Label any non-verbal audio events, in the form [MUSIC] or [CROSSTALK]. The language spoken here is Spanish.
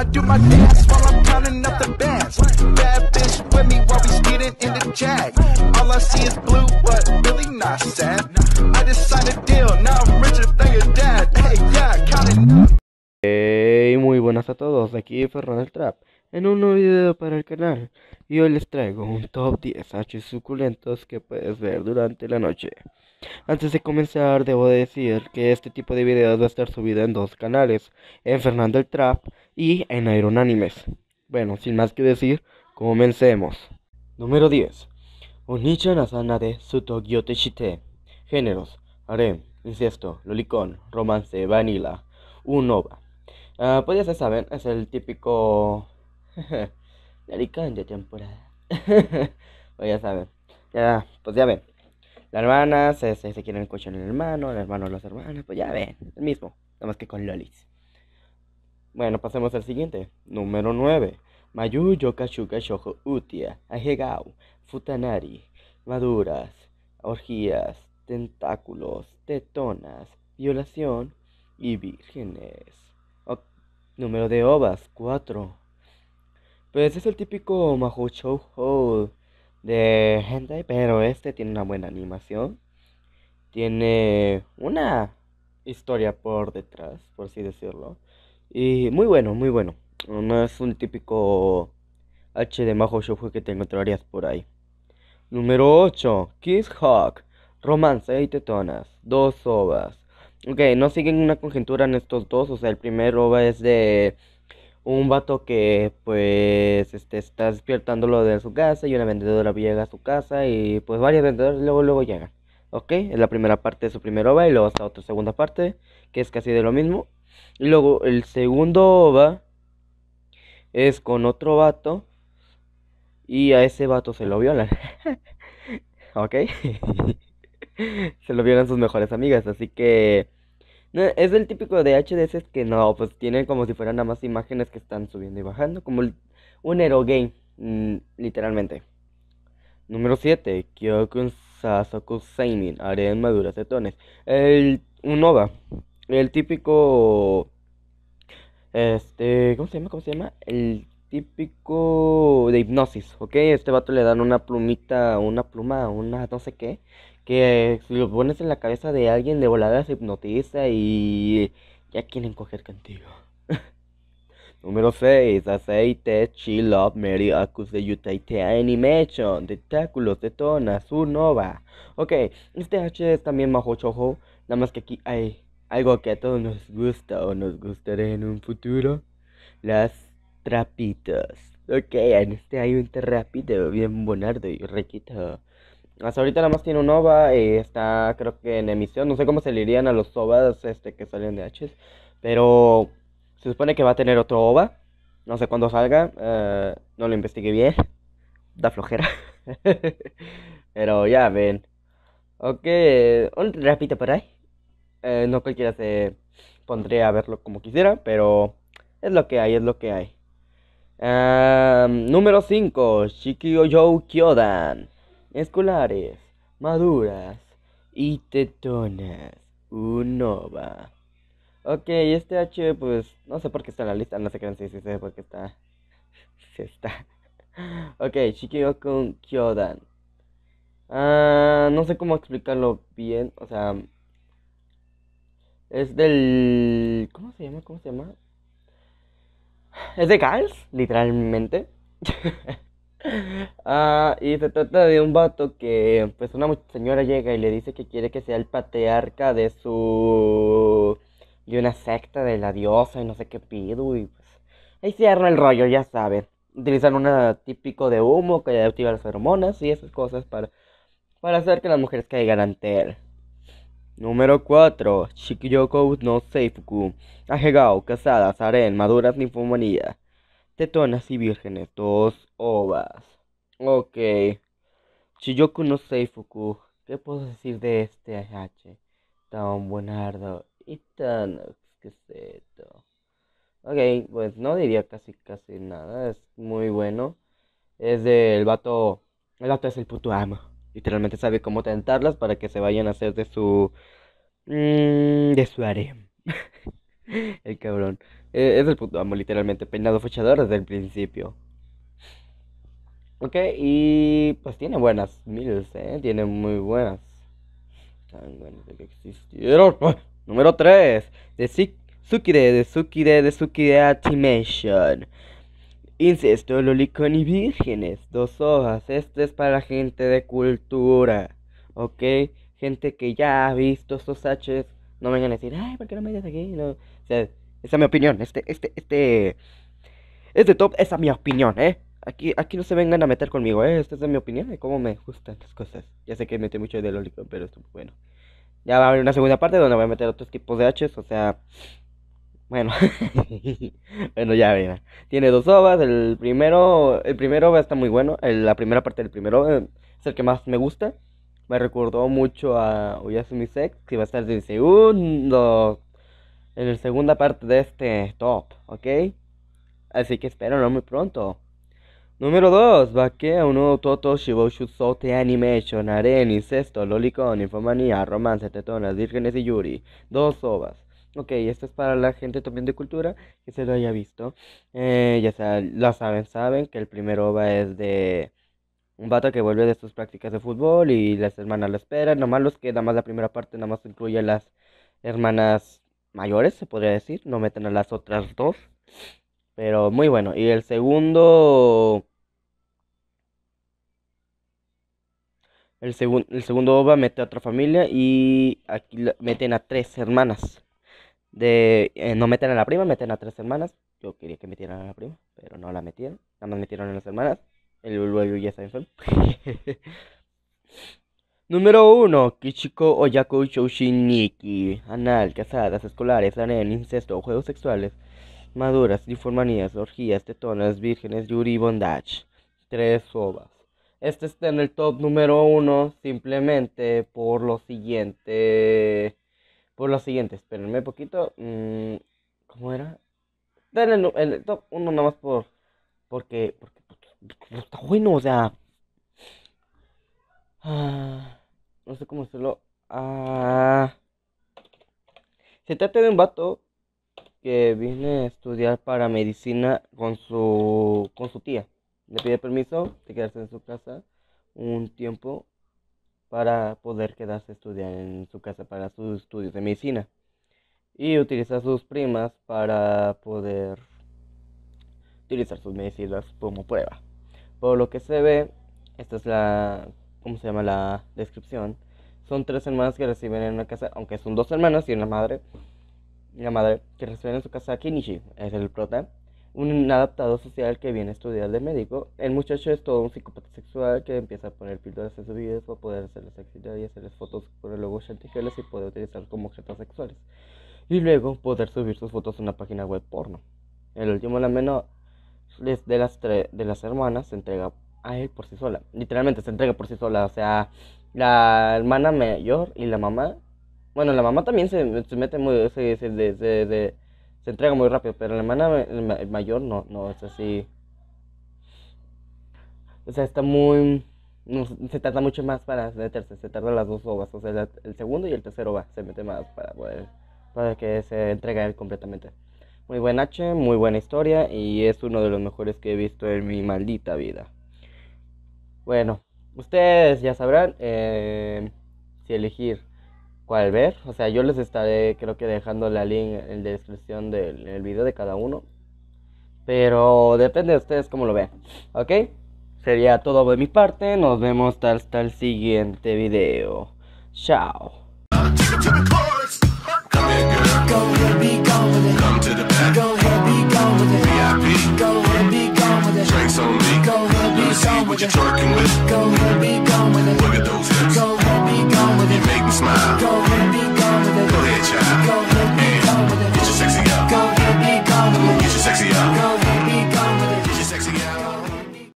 I do my dance while I'm counting up the bands. Bad bitch with me while we skating in the jack All I see is blue, but really not sad. I just signed a deal, now I'm richer than your dad. Hey, yeah, counting. Hey, muy buenas a todos, aquí Fernando el Trap en un nuevo video para el canal y hoy les traigo un top 10 hachis suculentos que puedes ver durante la noche. Antes de comenzar debo decir que este tipo de videos va a estar subido en dos canales, en Fernando el Trap y en Iron Bueno, sin más que decir, comencemos. Número 10. la Asana de Gyote Shite Géneros: harem, incesto, lolicón, romance, vanilla, unova. Ah, pues ya se saben, es el típico. [LAUGHS] lolicón de temporada. [LAUGHS] pues ya saben. Ya, pues ya ven. La hermana se, quieren coche en el hermano, el hermano las hermanas, pues ya ven, el mismo, nada más que con lolis. Bueno, pasemos al siguiente. Número 9. Mayu Yokashuka Shoujo Utia, Ajegao, Futanari, Maduras, Orgías, Tentáculos, Tetonas, Violación y Vírgenes. número de ovas, 4. Pues es el típico Mahou de Hentai, pero este tiene una buena animación. Tiene una historia por detrás, por así decirlo. Y muy bueno, muy bueno. No es un típico H de Majo show que te encontrarías por ahí. Número 8. Kiss Hawk. Romance y tetonas. Dos ovas. Ok, no siguen una conjetura en estos dos. O sea, el primer ova es de un vato que pues este, está despiertándolo de su casa y una vendedora llega a su casa y pues varias vendedoras luego luego llegan. Ok, es la primera parte de su primer ova y luego está otra segunda parte que es casi de lo mismo. Y luego el segundo OVA es con otro vato. Y a ese vato se lo violan. [LAUGHS] ¿Ok? [LAUGHS] se lo violan sus mejores amigas. Así que... es el típico de HDS que no, pues tienen como si fueran nada más imágenes que están subiendo y bajando. Como un hero game mm, literalmente. Número 7. Kyokun Sasaku Seimin Arena maduras de tones. El, un OVA. El típico. Este. ¿Cómo se llama? ¿Cómo se llama? El típico de hipnosis, ¿ok? Este vato le dan una plumita, una pluma, una no sé qué, que si lo pones en la cabeza de alguien de volada se hipnotiza y ya quieren coger contigo. [LAUGHS] Número 6. Aceite, chill up, Mary Acus de Utahite Animation, Tentáculos, su nova, Ok, este H es también Majo Chojo, nada más que aquí hay algo que a todos nos gusta o nos gustará en un futuro, las trapitas Ok, en este hay un trapito bien bonardo y riquito. Hasta ahorita nada más tiene un OVA, Y eh, está creo que en emisión, no sé cómo se le a los OVAs este, que salen de H, pero se supone que va a tener otro OVA, no sé cuándo salga, eh, no lo investigué bien, da flojera, [LAUGHS] pero ya ven. Ok, un trapito por ahí. Eh, no cualquiera se pondría a verlo como quisiera, pero es lo que hay, es lo que hay. número 5, yo Kyodan. Escolares, maduras y tetonas. Unova. Ok, este H, pues no sé por qué está en la lista, no sé qué es sé por qué está. [LAUGHS] Se está. Ok, Shikiyo con Kyodan. Ah, no sé cómo explicarlo bien, o sea, es del. ¿Cómo se llama? ¿Cómo se llama? Es de Gals, literalmente. [LAUGHS] ah, y se trata de un vato que, pues, una señora llega y le dice que quiere que sea el patriarca de su. de una secta de la diosa y no sé qué pido. Y pues, ahí se el rollo, ya saben. Utilizan un típico de humo que activa las hormonas y esas cosas para, para hacer que las mujeres caigan ante él. Número 4. Shikiyoko no Seifuku. Ajegao, casadas, aren, maduras, ninfomanías. Tetonas y vírgenes, dos ovas. Ok. Shikiyoko no Seifuku. ¿Qué puedo decir de este H? Tan buenardo y tan exquisito. Ok, pues no diría casi casi nada. Es muy bueno. Es del vato. El vato es el puto amo literalmente sabe cómo tentarlas para que se vayan a hacer de su... Mm, de su área [LAUGHS] el cabrón. Eh, es el puto amo, literalmente, peinado fechador desde el principio. Ok, y pues tiene buenas miles, ¿eh? Tiene muy buenas. Tan buenas de que existieron. [LAUGHS] Número 3. De Sukire, de Sukire, de Sukire Animation. Incesto, lolicón y vírgenes. Dos hojas. Esto es para gente de cultura. ¿Ok? Gente que ya ha visto estos haches, No vengan a decir, ay, ¿por qué no me metes aquí? O sea, esa es mi opinión. Este, este, este. Este top, esa es mi opinión, ¿eh? Aquí, aquí no se vengan a meter conmigo, ¿eh? Esta es mi opinión de cómo me gustan las cosas. Ya sé que mete mucho de lolicón, pero esto, bueno. Ya va a haber una segunda parte donde voy a meter otros tipos de haches, O sea. Bueno, [LAUGHS] bueno, ya venga Tiene dos ovas. El primero, el primero está muy bueno. la primera parte del primero eh, es el que más me gusta. Me recordó mucho a Uyasumi Sex, que va a estar el segundo. En la segunda parte de este top, ¿ok? Así que espero no muy pronto. Número 2. a uno Toto Shiboshu Sote Animation, arena Incesto, Lolicon, Infomanía, Romance, Tetonas, Vírgenes y Yuri. Dos ovas. Ok, esto es para la gente también de cultura que se lo haya visto. Eh, ya sea, saben, saben que el primer OVA es de un vato que vuelve de sus prácticas de fútbol y las hermanas lo esperan. Nomás los que, nada más la primera parte, nada más incluye a las hermanas mayores, se podría decir. No meten a las otras dos. Pero muy bueno. Y el segundo. El, el segundo OVA mete a otra familia y aquí meten a tres hermanas de eh, no meten a la prima, meten a tres hermanas. Yo quería que metieran a la prima, pero no la metieron. Nada más metieron a las hermanas. El Lulu ya está enfermo. [LAUGHS] Número 1. Kichiko Oyaku Shoshiniki. Anal, casadas, escolares, anel, incesto, juegos sexuales, maduras, difumanías, orgías, tetonas, vírgenes, yuri, bondage. Tres sobas. Este está en el top número uno simplemente por lo siguiente. Por lo siguiente, espérenme poquito. Mmm, ¿Cómo era? Dale el, top top nada más por. Porque, porque, está bueno, o sea. Ah, no sé cómo hacerlo, Ah, se trata de un vato que viene a estudiar para medicina con su, con su tía. Le pide permiso de quedarse en su casa un tiempo para poder quedarse a estudiar en su casa para sus estudios de medicina. Y utiliza a sus primas para poder utilizar sus medicinas como prueba. Por lo que se ve, esta es la, ¿cómo se llama? La descripción. Son tres hermanas que reciben en una casa, aunque son dos hermanas y una madre. Y la madre que recibe en su casa a Kinichi, es el prota un adaptado social que viene a estudiar de médico. El muchacho es todo un psicópata sexual que empieza a poner píldoras en sus videos para poder hacerles sexualidad y hacerles fotos por el logo y poder utilizar como objetos sexuales. Y luego poder subir sus fotos a una página web porno. El último, la menor de las, de las hermanas, se entrega a él por sí sola. Literalmente se entrega por sí sola. O sea, la hermana mayor y la mamá. Bueno, la mamá también se, mete muy se entrega muy rápido, pero la hermana el mayor no, no, es así. O sea, está muy. se tarda mucho más para meterse, se tarda las dos ovas, o sea, el, segundo y el tercero va, se mete más para poder, para que se entregue completamente. Muy buen H, muy buena historia y es uno de los mejores que he visto en mi maldita vida. Bueno, ustedes ya sabrán eh, si elegir cuál ver. O sea, yo les estaré, creo que dejando la link en la descripción del, vídeo video de cada uno. Pero depende de ustedes cómo lo vean. ¿Ok? Sería todo de mi parte. Nos vemos hasta el siguiente video. Chao.